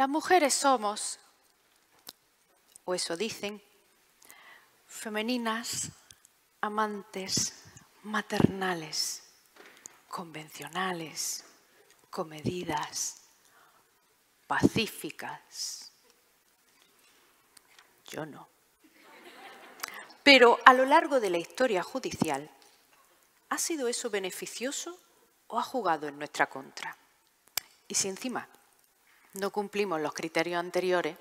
Las mujeres somos, o eso dicen, femeninas, amantes, maternales, convencionales, comedidas, pacíficas. Yo no. Pero a lo largo de la historia judicial, ¿ha sido eso beneficioso o ha jugado en nuestra contra? Y si encima no cumplimos los criterios anteriores,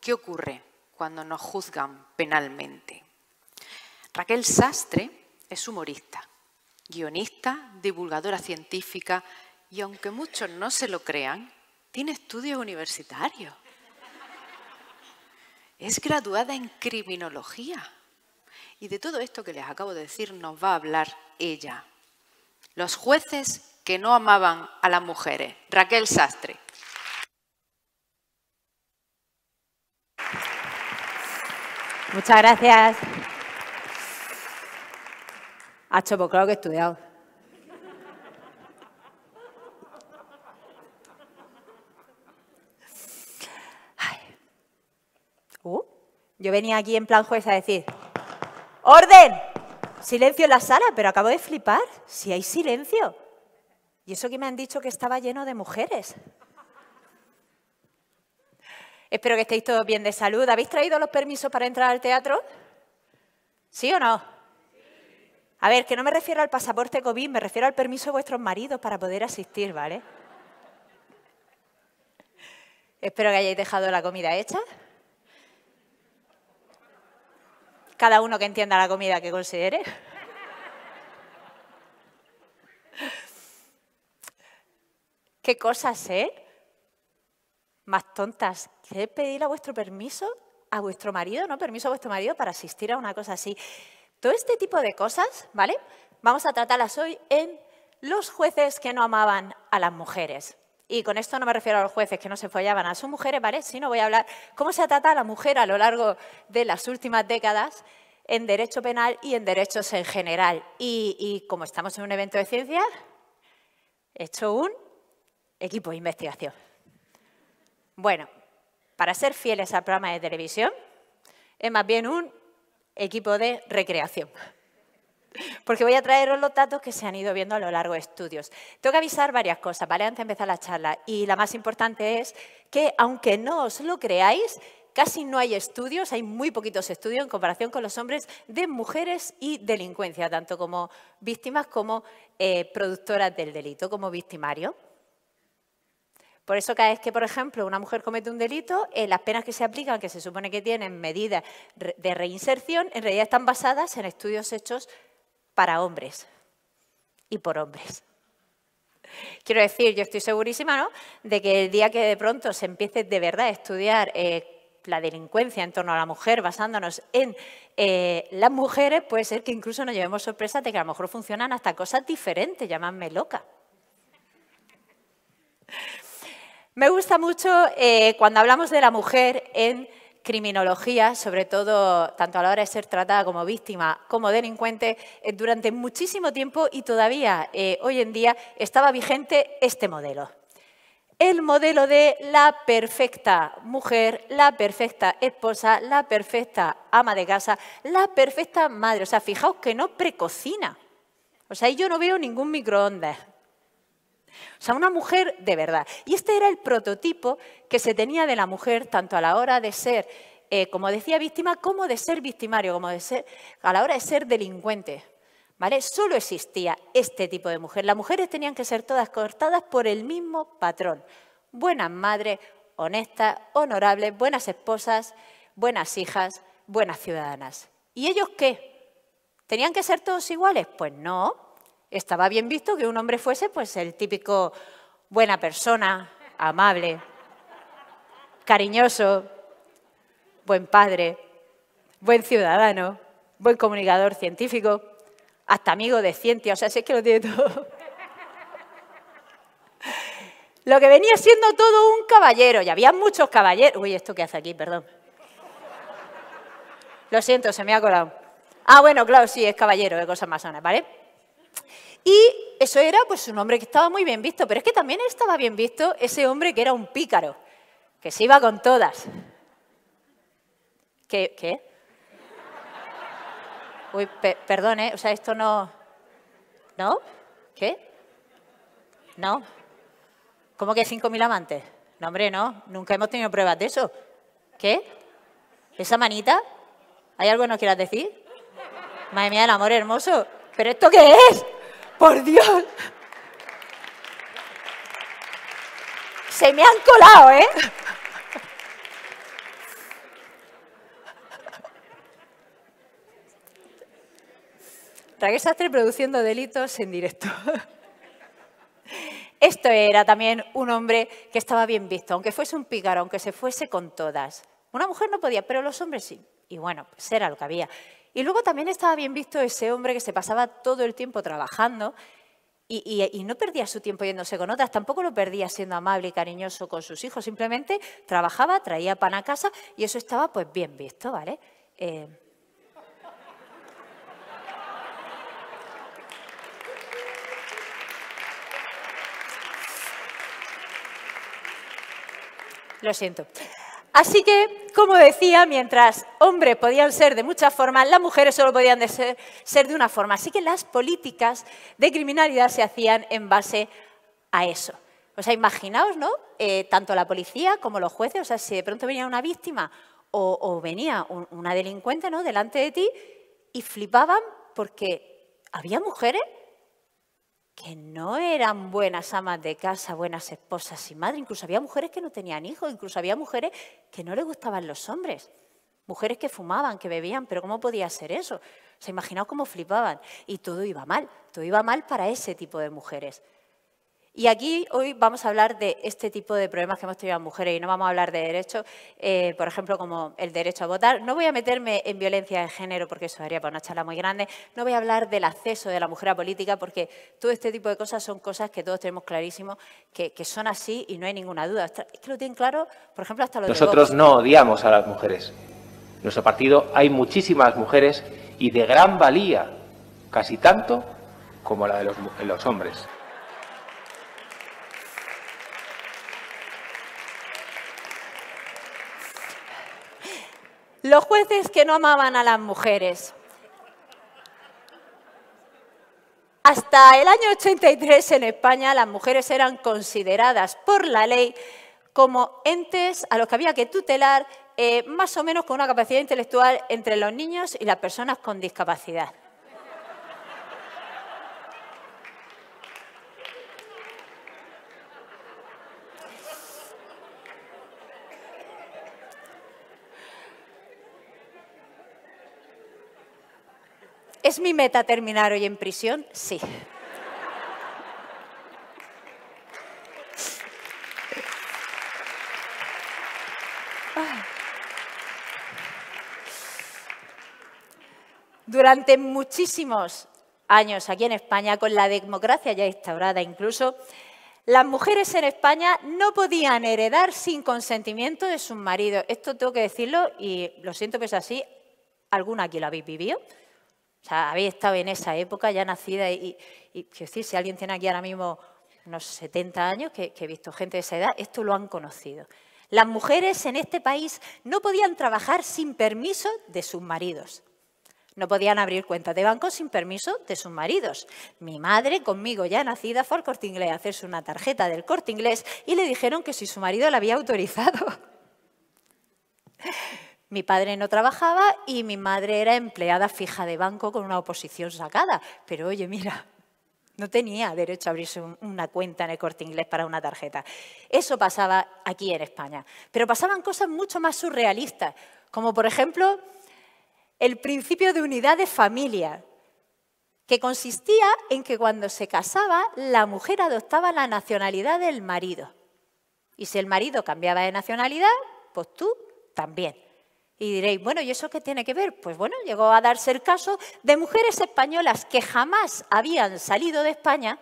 ¿qué ocurre cuando nos juzgan penalmente? Raquel Sastre es humorista, guionista, divulgadora científica y aunque muchos no se lo crean, tiene estudios universitarios. Es graduada en criminología. Y de todo esto que les acabo de decir nos va a hablar ella. Los jueces que no amaban a las mujeres. Raquel Sastre. Muchas gracias. Hacho, claro que he estudiado. Uh, yo venía aquí en plan juez a decir, ¡Orden! Silencio en la sala, pero acabo de flipar. Si hay silencio. Y eso que me han dicho que estaba lleno de mujeres. Espero que estéis todos bien de salud. ¿Habéis traído los permisos para entrar al teatro? ¿Sí o no? A ver, que no me refiero al pasaporte COVID, me refiero al permiso de vuestros maridos para poder asistir, ¿vale? Espero que hayáis dejado la comida hecha. Cada uno que entienda la comida que considere. Qué cosas, ¿eh? Más tontas, que pedir a vuestro permiso, a vuestro marido, ¿no? Permiso a vuestro marido para asistir a una cosa así. Todo este tipo de cosas, ¿vale? Vamos a tratarlas hoy en los jueces que no amaban a las mujeres. Y con esto no me refiero a los jueces que no se follaban a sus mujeres, ¿vale? Sino voy a hablar cómo se ha tratado a la mujer a lo largo de las últimas décadas en derecho penal y en derechos en general. Y, como estamos en un evento de ciencia, he hecho un equipo de investigación. Bueno, para ser fieles al programa de televisión, es más bien un equipo de recreación. Porque voy a traeros los datos que se han ido viendo a lo largo de estudios. Tengo que avisar varias cosas, ¿vale? Antes de empezar la charla. Y la más importante es que, aunque no os lo creáis, casi no hay estudios, hay muy poquitos estudios en comparación con los hombres de mujeres y delincuencia, tanto como víctimas como eh, productoras del delito, como victimario. Por eso cada vez que, por ejemplo, una mujer comete un delito, eh, las penas que se aplican, que se supone que tienen medidas de reinserción, en realidad están basadas en estudios hechos para hombres y por hombres. Quiero decir, yo estoy segurísima de que el día que de pronto se empiece de verdad a estudiar eh, la delincuencia en torno a la mujer basándonos en eh, las mujeres, puede ser que incluso nos llevemos sorpresa de que a lo mejor funcionan hasta cosas diferentes, llámame loca. Me gusta mucho eh, cuando hablamos de la mujer en criminología, sobre todo tanto a la hora de ser tratada como víctima como delincuente, eh, durante muchísimo tiempo y todavía eh, hoy en día estaba vigente este modelo. El modelo de la perfecta mujer, la perfecta esposa, la perfecta ama de casa, la perfecta madre. O sea, fijaos que no precocina. O sea, yo no veo ningún microondas. O sea, una mujer de verdad. Y este era el prototipo que se tenía de la mujer tanto a la hora de ser, eh, como decía, víctima, como de ser victimario, como de ser, a la hora de ser delincuente. ¿Vale? Solo existía este tipo de mujer. Las mujeres tenían que ser todas cortadas por el mismo patrón. Buenas madres, honestas, honorables, buenas esposas, buenas hijas, buenas ciudadanas. ¿Y ellos qué? ¿Tenían que ser todos iguales? Pues no. Estaba bien visto que un hombre fuese pues el típico buena persona, amable, cariñoso, buen padre, buen ciudadano, buen comunicador científico, hasta amigo de ciencia, o sea, si es que lo tiene todo. Lo que venía siendo todo un caballero, y había muchos caballeros. Uy, ¿esto qué hace aquí? Perdón. Lo siento, se me ha colado. Ah, bueno, claro, sí, es caballero de cosas sana ¿vale? Y eso era pues un hombre que estaba muy bien visto, pero es que también estaba bien visto ese hombre que era un pícaro, que se iba con todas. ¿Qué? ¿Qué? Uy, perdón, ¿eh? O sea, esto no... ¿No? ¿Qué? ¿No? ¿Cómo que 5.000 amantes? No, hombre, no. Nunca hemos tenido pruebas de eso. ¿Qué? ¿Esa manita? ¿Hay algo que nos quieras decir? Madre mía, el amor hermoso. ¿Pero esto qué es? por Dios. Se me han colado, ¿eh? Traguesastre produciendo delitos en directo. Esto era también un hombre que estaba bien visto, aunque fuese un pícaro, aunque se fuese con todas. Una mujer no podía, pero los hombres sí. Y bueno, pues era lo que había. Y luego también estaba bien visto ese hombre que se pasaba todo el tiempo trabajando y, no perdía su tiempo yéndose con otras, tampoco lo perdía siendo amable y cariñoso con sus hijos, simplemente trabajaba, traía pan a casa y eso estaba pues bien visto, ¿vale? Eh, lo siento. Así que, como decía, mientras hombres podían ser de muchas formas, las mujeres solo podían ser, de una forma. Así que las políticas de criminalidad se hacían en base a eso. O sea, imaginaos, ¿no? Eh, tanto la policía como los jueces, o sea, si de pronto venía una víctima o, venía una delincuente, ¿no? Delante de ti y flipaban porque había mujeres que no eran buenas amas de casa, buenas esposas y madres. Incluso había mujeres que no tenían hijos, incluso había mujeres que no les gustaban los hombres. Mujeres que fumaban, que bebían, pero ¿cómo podía ser eso? Se imaginaba cómo flipaban. Y todo iba mal, todo iba mal para ese tipo de mujeres. Y aquí hoy vamos a hablar de este tipo de problemas que hemos tenido las mujeres y no vamos a hablar de derechos, eh, por ejemplo, como el derecho a votar. No voy a meterme en violencia de género porque eso haría para una charla muy grande. No voy a hablar del acceso de la mujer a política porque todo este tipo de cosas son cosas que todos tenemos clarísimo que, son así y no hay ninguna duda. Es que lo tienen claro, por ejemplo, hasta los Nosotros no odiamos a las mujeres. En nuestro partido hay muchísimas mujeres y de gran valía, casi tanto como la de los, los hombres. Los jueces que no amaban a las mujeres. Hasta el año 83 en España las mujeres eran consideradas por la ley como entes a los que había que tutelar eh, más o menos con una capacidad intelectual entre los niños y las personas con discapacidad. ¿Es mi meta terminar hoy en prisión? Sí. Durante muchísimos años aquí en España, con la democracia ya instaurada incluso, las mujeres en España no podían heredar sin consentimiento de sus maridos. Esto tengo que decirlo y lo siento que es así. ¿Alguna aquí lo habéis vivido? O sea, habéis estado en esa época ya nacida y, si alguien tiene aquí ahora mismo unos 70 años, que, que he visto gente de esa edad, esto lo han conocido. Las mujeres en este país no podían trabajar sin permiso de sus maridos. No podían abrir cuentas de banco sin permiso de sus maridos. Mi madre, conmigo ya nacida, fue al corte inglés a hacerse una tarjeta del corte inglés y le dijeron que si su marido la había autorizado. Mi padre no trabajaba y mi madre era empleada fija de banco con una oposición sacada. Pero oye, mira, no tenía derecho a abrirse una cuenta en el corte inglés para una tarjeta. Eso pasaba aquí en España. Pero pasaban cosas mucho más surrealistas, como por ejemplo el principio de unidad de familia, que consistía en que cuando se casaba la mujer adoptaba la nacionalidad del marido. Y si el marido cambiaba de nacionalidad, pues tú también. Y diréis, bueno, ¿y eso qué tiene que ver? Pues bueno, llegó a darse el caso de mujeres españolas que jamás habían salido de España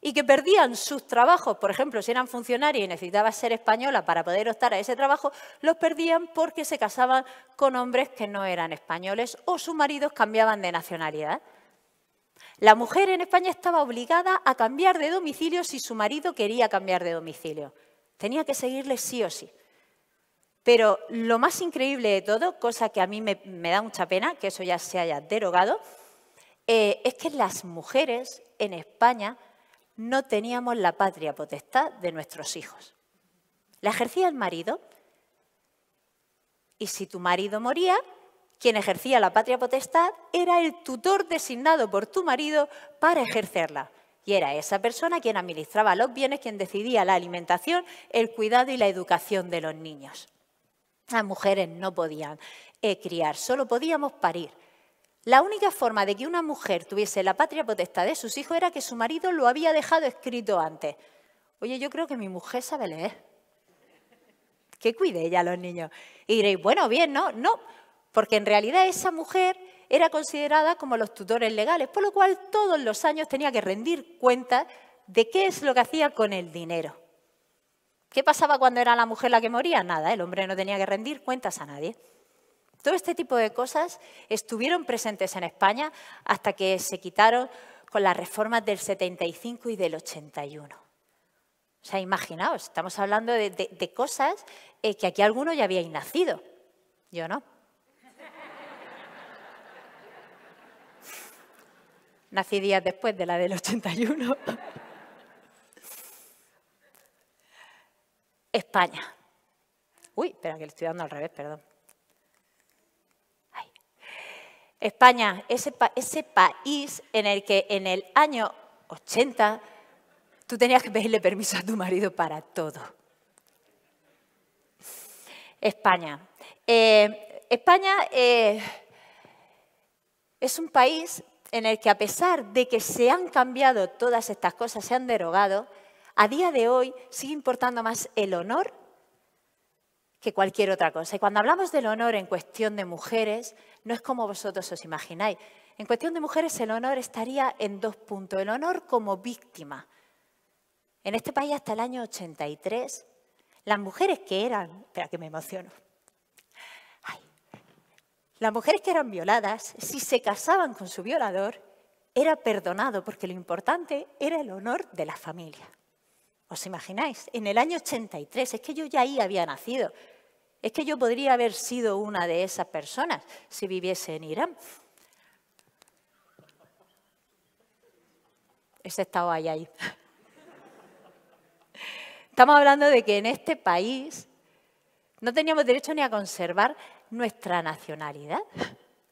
y que perdían sus trabajos, por ejemplo, si eran funcionarias y necesitaban ser española para poder optar a ese trabajo, los perdían porque se casaban con hombres que no eran españoles o sus maridos cambiaban de nacionalidad. La mujer en España estaba obligada a cambiar de domicilio si su marido quería cambiar de domicilio. Tenía que seguirle sí o sí. Pero lo más increíble de todo, cosa que a mí me, da mucha pena, que eso ya se haya derogado, eh, es que las mujeres en España no teníamos la patria potestad de nuestros hijos. La ejercía el marido. Y si tu marido moría, quien ejercía la patria potestad era el tutor designado por tu marido para ejercerla. Y era esa persona quien administraba los bienes, quien decidía la alimentación, el cuidado y la educación de los niños. Las mujeres no podían eh, criar, solo podíamos parir. La única forma de que una mujer tuviese la patria potestad de sus hijos era que su marido lo había dejado escrito antes. Oye, yo creo que mi mujer sabe leer. Que cuide ella a los niños. Y diréis, bueno, bien, no, no, porque en realidad esa mujer era considerada como los tutores legales, por lo cual todos los años tenía que rendir cuentas de qué es lo que hacía con el dinero. ¿Qué pasaba cuando era la mujer la que moría? Nada, el hombre no tenía que rendir cuentas a nadie. Todo este tipo de cosas estuvieron presentes en España hasta que se quitaron con las reformas del 75 y del 81. O sea, imaginaos, estamos hablando de, cosas eh, que aquí algunos ya habíais nacido. Yo no. Nací días después de la del 81. España. Uy, espera, que le estoy dando al revés, perdón. España, ese, país en el que en el año 80 tú tenías que pedirle permiso a tu marido para todo. España. Eh, España eh, es un país en el que a pesar de que se han cambiado todas estas cosas, se han derogado, a día de hoy sigue importando más el honor que cualquier otra cosa. Y cuando hablamos del honor en cuestión de mujeres, no es como vosotros os imagináis. En cuestión de mujeres el honor estaría en dos puntos. El honor como víctima. En este país hasta el año 83, las mujeres que eran... Espera que me emociono. Las mujeres que eran violadas, si se casaban con su violador, era perdonado porque lo importante era el honor de la familia. ¿Os imagináis? En el año 83, es que yo ya ahí había nacido. Es que yo podría haber sido una de esas personas si viviese en Irán. Ese estado ahí, ahí. Estamos hablando de que en este país no teníamos derecho ni a conservar nuestra nacionalidad,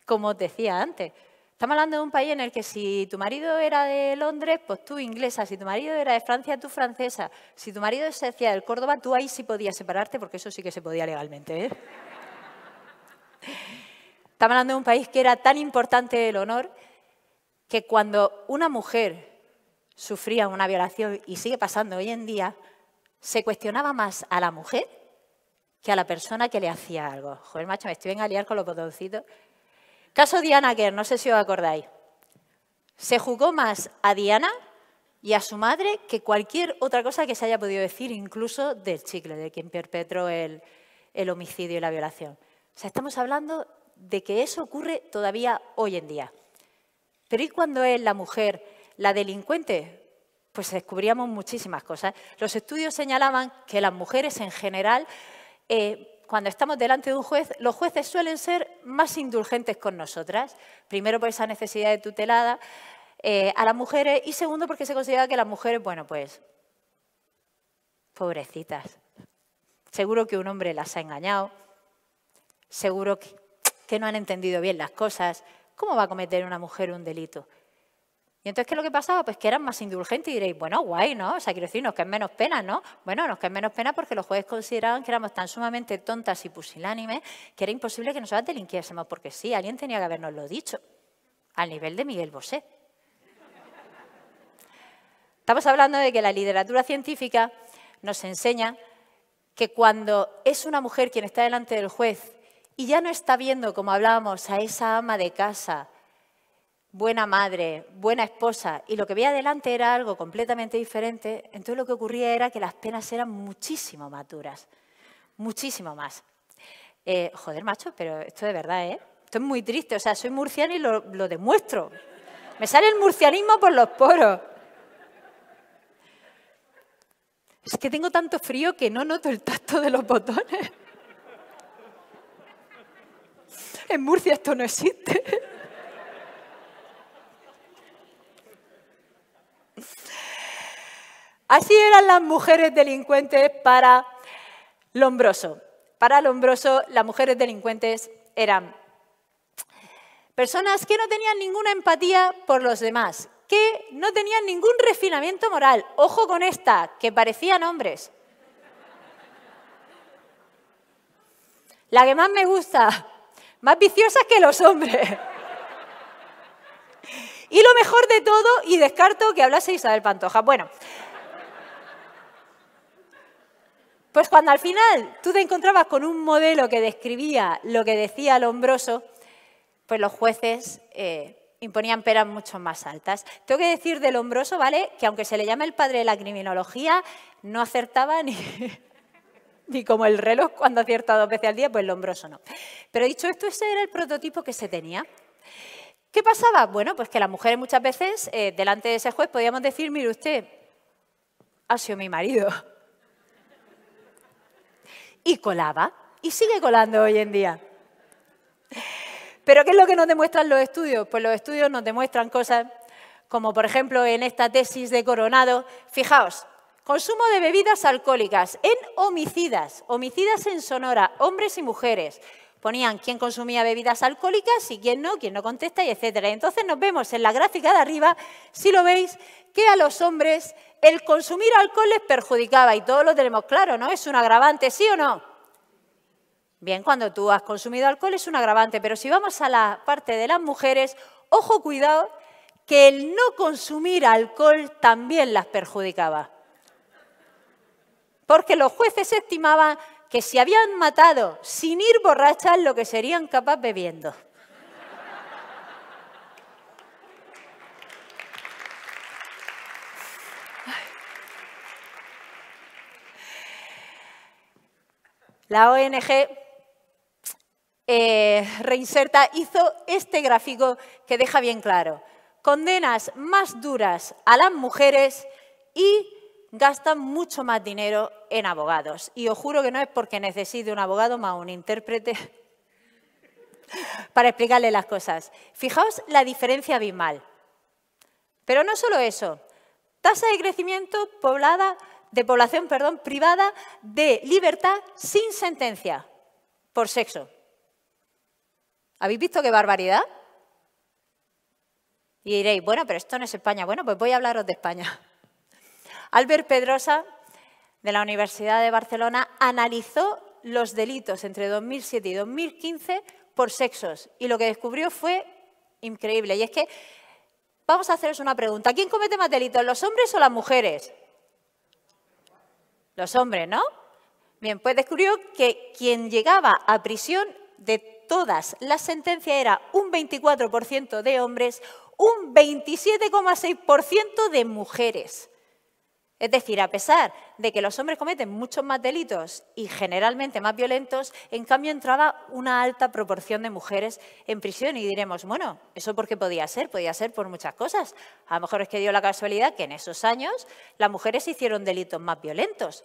como os decía antes. Estamos hablando de un país en el que si tu marido era de Londres, pues tú inglesa, si tu marido era de Francia, tú francesa, si tu marido se hacía del Córdoba, tú ahí sí podías separarte, porque eso sí que se podía legalmente. ¿eh? Estamos hablando de un país que era tan importante el honor que cuando una mujer sufría una violación, y sigue pasando hoy en día, se cuestionaba más a la mujer que a la persona que le hacía algo. Joder, macho, me estoy en Aliar con los botoncitos. Caso Diana Kerr, no sé si os acordáis. Se jugó más a Diana y a su madre que cualquier otra cosa que se haya podido decir, incluso del chicle, de quien perpetró el, el homicidio y la violación. O sea, estamos hablando de que eso ocurre todavía hoy en día. Pero ¿y cuando es la mujer la delincuente? Pues descubríamos muchísimas cosas. Los estudios señalaban que las mujeres en general eh, cuando estamos delante de un juez, los jueces suelen ser más indulgentes con nosotras, primero por esa necesidad de tutelada eh, a las mujeres y segundo porque se considera que las mujeres, bueno, pues, pobrecitas, seguro que un hombre las ha engañado, seguro que no han entendido bien las cosas, ¿cómo va a cometer una mujer un delito? Y entonces, ¿qué es lo que pasaba? Pues que eran más indulgentes y diréis, bueno, guay, ¿no? O sea, quiero decir, nos es menos pena, ¿no? Bueno, nos es menos pena porque los jueces consideraban que éramos tan sumamente tontas y pusilánimes que era imposible que nosotras delinquiésemos, porque sí, alguien tenía que habernoslo dicho, al nivel de Miguel Bosé. Estamos hablando de que la literatura científica nos enseña que cuando es una mujer quien está delante del juez y ya no está viendo, como hablábamos, a esa ama de casa buena madre, buena esposa, y lo que veía adelante era algo completamente diferente, entonces lo que ocurría era que las penas eran muchísimo más duras, muchísimo más. Eh, joder, macho, pero esto de verdad, ¿eh? Esto es muy triste, o sea, soy murciano y lo, lo demuestro. Me sale el murcianismo por los poros. Es que tengo tanto frío que no noto el tacto de los botones. En Murcia esto no existe. Así eran las mujeres delincuentes para Lombroso. Para Lombroso, las mujeres delincuentes eran personas que no tenían ninguna empatía por los demás, que no tenían ningún refinamiento moral. Ojo con esta, que parecían hombres. La que más me gusta, más viciosa que los hombres. Y lo mejor de todo, y descarto que hablase Isabel Pantoja. Bueno, pues cuando al final tú te encontrabas con un modelo que describía lo que decía Lombroso, pues los jueces eh, imponían peras mucho más altas. Tengo que decir de Lombroso, ¿vale? Que aunque se le llame el padre de la criminología, no acertaba ni, como el reloj cuando acierta dos veces al día, pues Lombroso no. Pero dicho esto, ese era el prototipo que se tenía. ¿Qué pasaba? Bueno, pues que las mujeres muchas veces, eh, delante de ese juez, podíamos decir, mire usted, ha sido mi marido, y colaba, y sigue colando hoy en día. Pero ¿qué es lo que nos demuestran los estudios? Pues los estudios nos demuestran cosas como por ejemplo en esta tesis de Coronado. Fijaos, consumo de bebidas alcohólicas en homicidas, homicidas en Sonora, hombres y mujeres. Ponían quién consumía bebidas alcohólicas y quién no, quién no contesta, y etc. Entonces nos vemos en la gráfica de arriba, si lo veis, que a los hombres el consumir alcohol les perjudicaba y todos lo tenemos claro, ¿no? Es un agravante, ¿sí o no? Bien, cuando tú has consumido alcohol es un agravante, pero si vamos a la parte de las mujeres, ojo, cuidado, que el no consumir alcohol también las perjudicaba. Porque los jueces estimaban que si habían matado sin ir borrachas, lo que serían capaz bebiendo. La ONG eh, Reinserta hizo este gráfico que deja bien claro. Condenas más duras a las mujeres y gastan mucho más dinero en abogados. Y os juro que no es porque necesite un abogado más un intérprete para explicarle las cosas. Fijaos la diferencia abismal. Pero no solo eso. Tasa de crecimiento poblada de población perdón, privada de libertad sin sentencia por sexo. ¿Habéis visto qué barbaridad? Y diréis, bueno, pero esto no es España. Bueno, pues voy a hablaros de España. Albert Pedrosa, de la Universidad de Barcelona, analizó los delitos entre 2007 y 2015 por sexos. Y lo que descubrió fue increíble. Y es que vamos a haceros una pregunta. ¿Quién comete más delitos, los hombres o las mujeres? los hombres, ¿no? Bien, pues descubrió que quien llegaba a prisión de todas las sentencias era un 24% de hombres, un 27,6% de mujeres. Es decir, a pesar de que los hombres cometen muchos más delitos y generalmente más violentos, en cambio entraba una alta proporción de mujeres en prisión y diremos, bueno, ¿eso por qué podía ser? Podía ser por muchas cosas. A lo mejor es que dio la casualidad que en esos años las mujeres hicieron delitos más violentos.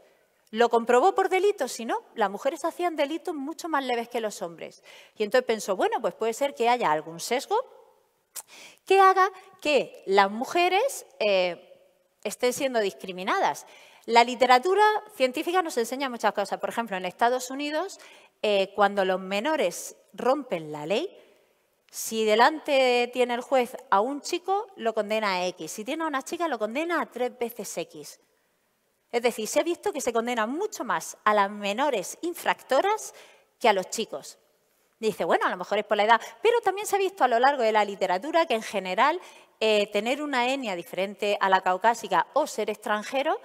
Lo comprobó por delitos, si no, las mujeres hacían delitos mucho más leves que los hombres. Y entonces pensó, bueno, pues puede ser que haya algún sesgo que haga que las mujeres... Eh, estén siendo discriminadas. La literatura científica nos enseña muchas cosas. Por ejemplo, en Estados Unidos, eh, cuando los menores rompen la ley, si delante tiene el juez a un chico, lo condena a X. Si tiene a una chica, lo condena a tres veces X. Es decir, se ha visto que se condena mucho más a las menores infractoras que a los chicos. Dice, bueno, a lo mejor es por la edad, pero también se ha visto a lo largo de la literatura que en general eh, tener una etnia diferente a la caucásica o ser extranjero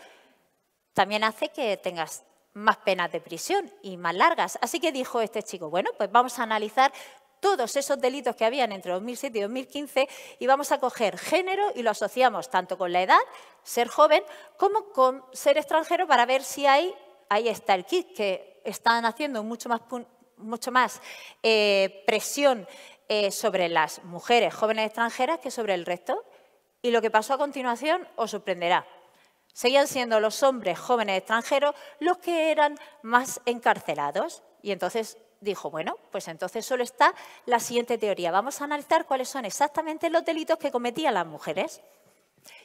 también hace que tengas más penas de prisión y más largas. Así que dijo este chico, bueno, pues vamos a analizar todos esos delitos que habían entre 2007 y 2015 y vamos a coger género y lo asociamos tanto con la edad, ser joven, como con ser extranjero para ver si hay, ahí está el kit, que están haciendo mucho más, mucho más eh, presión eh, sobre las mujeres jóvenes extranjeras que sobre el resto. Y lo que pasó a continuación os sorprenderá. Seguían siendo los hombres jóvenes extranjeros los que eran más encarcelados. Y entonces dijo, bueno, pues entonces solo está la siguiente teoría. Vamos a analizar cuáles son exactamente los delitos que cometían las mujeres.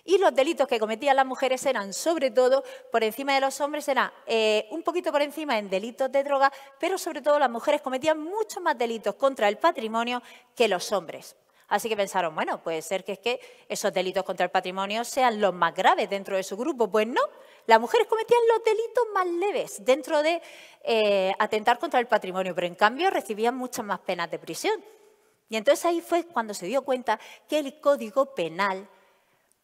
Y los delitos que cometían las mujeres eran, sobre todo, por encima de los hombres, eran eh, un poquito por encima en delitos de droga, pero sobre todo las mujeres cometían muchos más delitos contra el patrimonio que los hombres. Así que pensaron, bueno, puede ser que, es que esos delitos contra el patrimonio sean los más graves dentro de su grupo. Pues no, las mujeres cometían los delitos más leves dentro de eh, atentar contra el patrimonio, pero en cambio recibían muchas más penas de prisión. Y entonces ahí fue cuando se dio cuenta que el Código Penal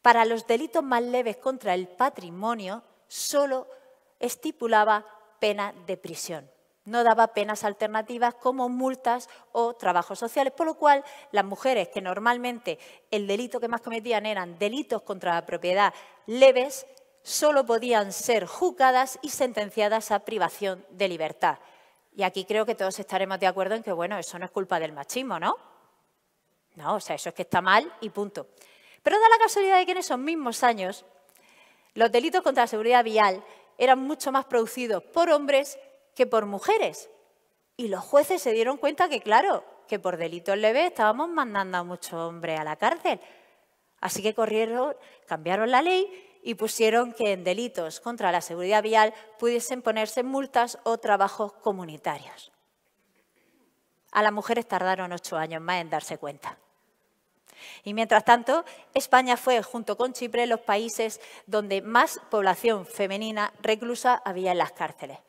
para los delitos más leves contra el patrimonio, solo estipulaba pena de prisión. No daba penas alternativas como multas o trabajos sociales, por lo cual las mujeres que normalmente el delito que más cometían eran delitos contra la propiedad leves, solo podían ser juzgadas y sentenciadas a privación de libertad. Y aquí creo que todos estaremos de acuerdo en que, bueno, eso no es culpa del machismo, ¿no? No, o sea, eso es que está mal y punto. Pero da la casualidad de que en esos mismos años los delitos contra la seguridad vial eran mucho más producidos por hombres que por mujeres. Y los jueces se dieron cuenta que, claro, que por delitos leves estábamos mandando a muchos hombres a la cárcel. Así que corrieron, cambiaron la ley y pusieron que en delitos contra la seguridad vial pudiesen ponerse multas o trabajos comunitarios. A las mujeres tardaron ocho años más en darse cuenta. Y mientras tanto, España fue, junto con Chipre, los países donde más población femenina reclusa había en las cárceles.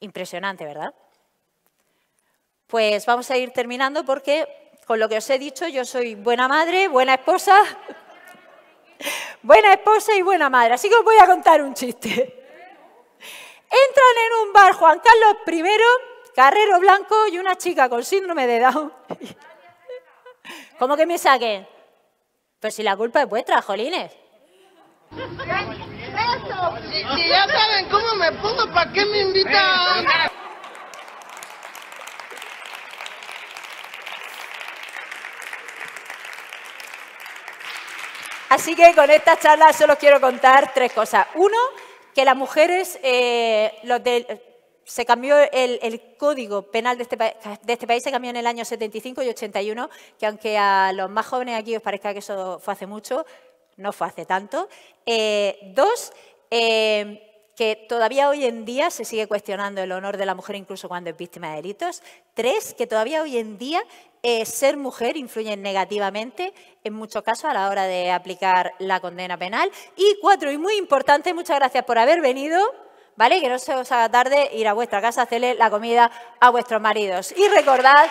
Impresionante, ¿verdad? Pues vamos a ir terminando porque, con lo que os he dicho, yo soy buena madre, buena esposa, buena esposa y buena madre. Así que os voy a contar un chiste. Entran en un bar Juan Carlos I, Carrero Blanco y una chica con síndrome de Down. ¿Cómo que me saquen? Pues si la culpa es vuestra, jolines. Si, ya saben cómo me pongo, ¿para qué me invitan? Así que con esta charla solo quiero contar tres cosas. Uno, que las mujeres, eh, los de, se cambió el, código penal este de este, país, se cambió en el año 75 y 81, que aunque a los más jóvenes aquí os parezca que eso fue hace mucho, no fue hace tanto. Eh, dos, eh, que todavía hoy en día se sigue cuestionando el honor de la mujer incluso cuando es víctima de delitos. Tres, que todavía hoy en día eh, ser mujer influye negativamente en muchos casos a la hora de aplicar la condena penal. Y cuatro, y muy importante, muchas gracias por haber venido. ¿vale? Que no se os haga tarde ir a vuestra casa a hacerle la comida a vuestros maridos. Y recordad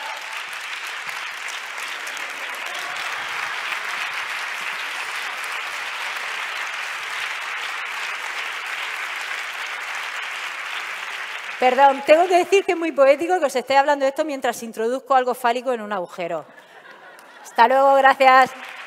Perdón, tengo que decir que es muy poético que os esté hablando esto mientras introduzco algo fálico en un agujero. Hasta luego, gracias.